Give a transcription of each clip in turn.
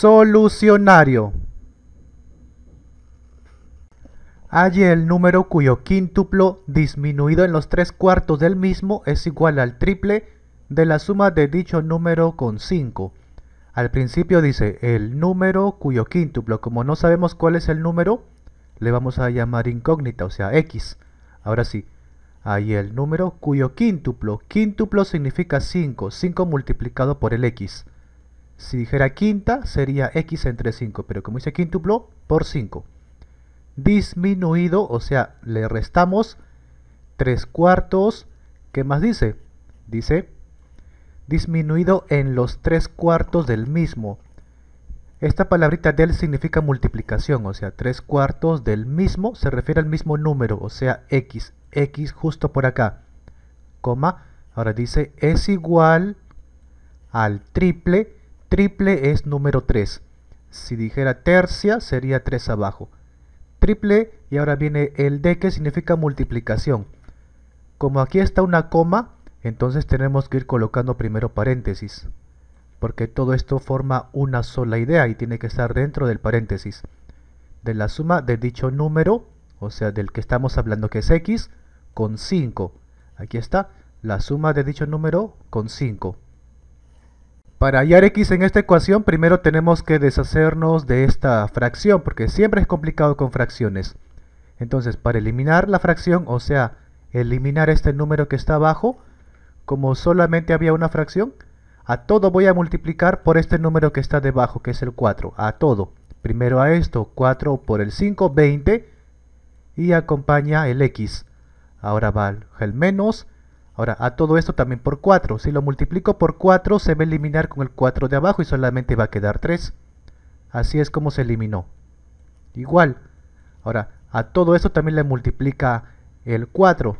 Solucionario. Hay el número cuyo quíntuplo disminuido en los tres cuartos del mismo es igual al triple de la suma de dicho número con 5. Al principio dice el número cuyo quíntuplo, como no sabemos cuál es el número, le vamos a llamar incógnita, o sea x. Ahora sí, hay el número cuyo quíntuplo, quíntuplo significa 5, 5 multiplicado por el x. Si dijera quinta, sería x entre 5, pero como dice quíntuplo, por 5. Disminuido, o sea, le restamos 3 cuartos, ¿qué más dice? Dice, disminuido en los 3 cuartos del mismo. Esta palabrita del significa multiplicación, o sea, 3 cuartos del mismo se refiere al mismo número, o sea, x, x justo por acá, coma, ahora dice es igual al triple Triple es número 3. Si dijera tercia sería 3 abajo. Triple y ahora viene el de que significa multiplicación. Como aquí está una coma, entonces tenemos que ir colocando primero paréntesis. Porque todo esto forma una sola idea y tiene que estar dentro del paréntesis. De la suma de dicho número, o sea del que estamos hablando que es X, con 5. Aquí está, la suma de dicho número con 5. Para hallar x en esta ecuación, primero tenemos que deshacernos de esta fracción, porque siempre es complicado con fracciones. Entonces, para eliminar la fracción, o sea, eliminar este número que está abajo, como solamente había una fracción, a todo voy a multiplicar por este número que está debajo, que es el 4, a todo. Primero a esto, 4 por el 5, 20, y acompaña el x. Ahora va el menos, Ahora, a todo esto también por 4. Si lo multiplico por 4, se va a eliminar con el 4 de abajo y solamente va a quedar 3. Así es como se eliminó. Igual. Ahora, a todo esto también le multiplica el 4.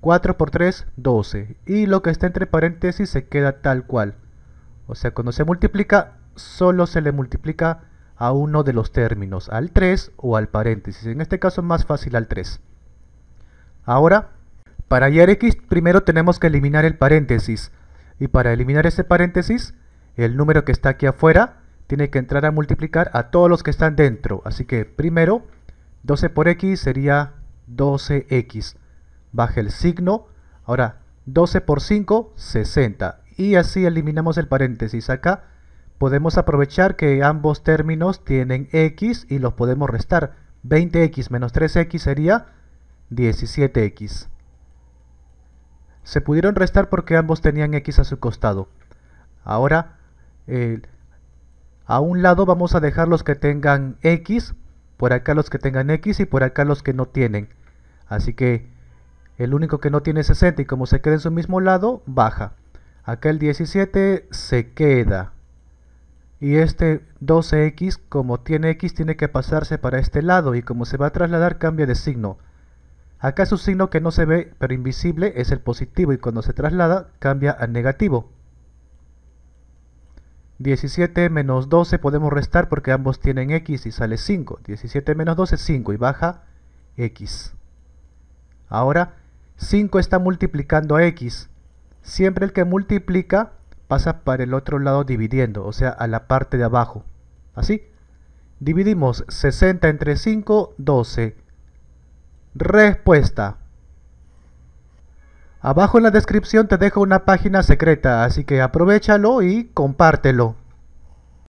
4 por 3, 12. Y lo que está entre paréntesis se queda tal cual. O sea, cuando se multiplica, solo se le multiplica a uno de los términos, al 3 o al paréntesis. En este caso es más fácil al 3. Ahora para hallar x primero tenemos que eliminar el paréntesis. Y para eliminar ese paréntesis, el número que está aquí afuera tiene que entrar a multiplicar a todos los que están dentro. Así que primero, 12 por x sería 12x. Baja el signo. Ahora, 12 por 5, 60. Y así eliminamos el paréntesis acá. Podemos aprovechar que ambos términos tienen x y los podemos restar. 20x menos 3x sería 17x se pudieron restar porque ambos tenían x a su costado. Ahora, eh, a un lado vamos a dejar los que tengan x, por acá los que tengan x y por acá los que no tienen. Así que el único que no tiene 60 y como se queda en su mismo lado, baja. Acá el 17 se queda. Y este 12x, como tiene x, tiene que pasarse para este lado y como se va a trasladar, cambia de signo. Acá su signo que no se ve pero invisible es el positivo y cuando se traslada cambia al negativo. 17 menos 12 podemos restar porque ambos tienen x y sale 5. 17 menos 12 es 5 y baja x. Ahora 5 está multiplicando a x. Siempre el que multiplica pasa para el otro lado dividiendo, o sea, a la parte de abajo. Así. Dividimos 60 entre 5, 12. Respuesta. Abajo en la descripción te dejo una página secreta, así que aprovechalo y compártelo.